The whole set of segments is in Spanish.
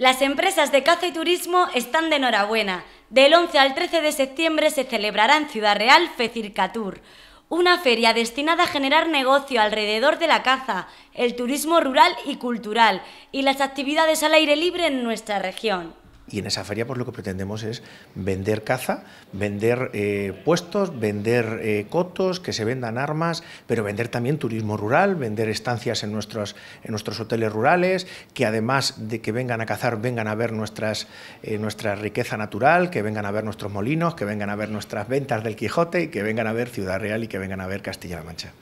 Las empresas de caza y turismo están de enhorabuena. Del 11 al 13 de septiembre se celebrará en Ciudad Real Fecircatur, una feria destinada a generar negocio alrededor de la caza, el turismo rural y cultural y las actividades al aire libre en nuestra región. Y en esa feria pues lo que pretendemos es vender caza, vender eh, puestos, vender eh, cotos, que se vendan armas, pero vender también turismo rural, vender estancias en nuestros, hoteles rurales, que además de que vengan a cazar, vengan a ver eh, nuestra riqueza natural, que vengan a ver nuestros molinos, que vengan a ver nuestras ventas del Quijote y que vengan a ver Ciudad Real y que vengan a ver Castilla-La Mancha.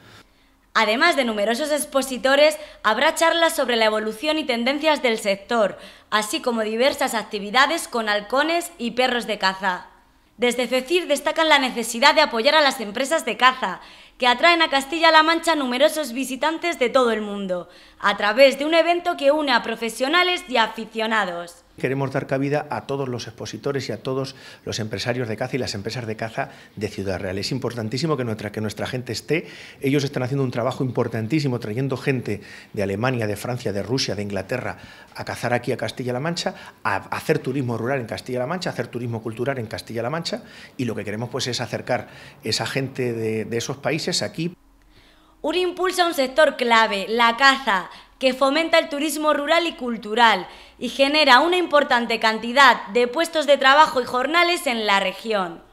Además de numerosos expositores, habrá charlas sobre la evolución y tendencias del sector, así como diversas actividades con halcones y perros de caza. Desde CECIR destacan la necesidad de apoyar a las empresas de caza, que atraen a Castilla-La Mancha numerosos visitantes de todo el mundo, a través de un evento que une a profesionales y aficionados. Queremos dar cabida a todos los expositores y a todos los empresarios de caza y las empresas de caza de Ciudad Real. Es importantísimo que nuestra, que nuestra gente esté. Ellos están haciendo un trabajo importantísimo trayendo gente de Alemania, de Francia, de Rusia, de Inglaterra a cazar aquí a Castilla-La Mancha, a hacer turismo rural en Castilla-La Mancha, hacer turismo cultural en Castilla-La Mancha y lo que queremos pues es acercar esa gente de esos países aquí. Un impulso a un sector clave, la caza que fomenta el turismo rural y cultural y genera una importante cantidad de puestos de trabajo y jornales en la región.